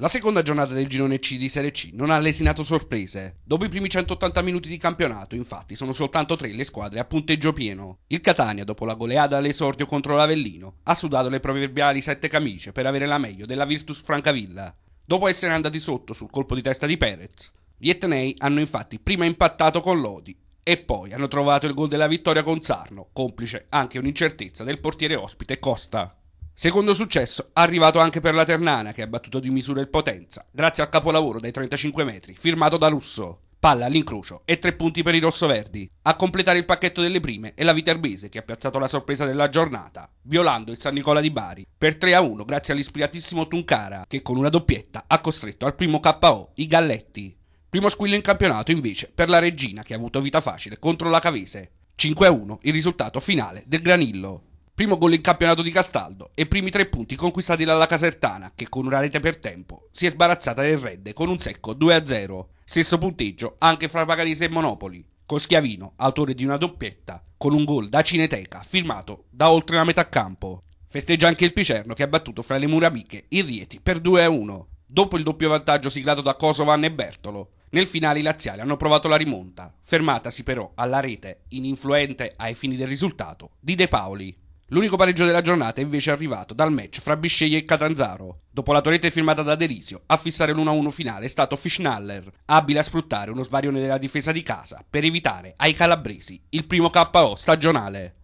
La seconda giornata del girone C di Serie C non ha lesinato sorprese. Dopo i primi 180 minuti di campionato, infatti, sono soltanto tre le squadre a punteggio pieno. Il Catania, dopo la goleada all'esordio contro l'Avellino, ha sudato le proverbiali sette camicie per avere la meglio della Virtus Francavilla. Dopo essere andati sotto sul colpo di testa di Perez, gli Etnei hanno infatti prima impattato con Lodi e poi hanno trovato il gol della vittoria con Sarno, complice anche un'incertezza del portiere ospite Costa. Secondo successo, arrivato anche per la Ternana, che ha battuto di misura il Potenza, grazie al capolavoro dai 35 metri, firmato da Russo. Palla all'incrocio e tre punti per i rossoverdi. A completare il pacchetto delle prime è la Viterbese che ha piazzato la sorpresa della giornata, violando il San Nicola di Bari per 3 a 1 grazie all'ispiratissimo Tuncara che con una doppietta ha costretto al primo KO i Galletti. Primo squillo in campionato invece per la Regina che ha avuto vita facile contro la Cavese. 5 a 1 il risultato finale del Granillo. Primo gol in campionato di Castaldo e primi tre punti conquistati dalla Casertana, che con una rete per tempo si è sbarazzata del Redde con un secco 2-0. Stesso punteggio anche fra Paganese e Monopoli, con Schiavino, autore di una doppietta, con un gol da Cineteca firmato da oltre la metà campo. Festeggia anche il Picerno che ha battuto fra le mura amiche il Rieti per 2-1, dopo il doppio vantaggio siglato da Kosovan e Bertolo. Nel finale i laziali hanno provato la rimonta, fermatasi però alla rete, ininfluente ai fini del risultato, di De Paoli. L'unico pareggio della giornata è invece arrivato dal match fra Bisceglie e Catanzaro. Dopo la torretta firmata da Delisio, a fissare l'1-1 finale è stato Fischnaller, abile a sfruttare uno svarione della difesa di casa per evitare ai calabresi il primo KO stagionale.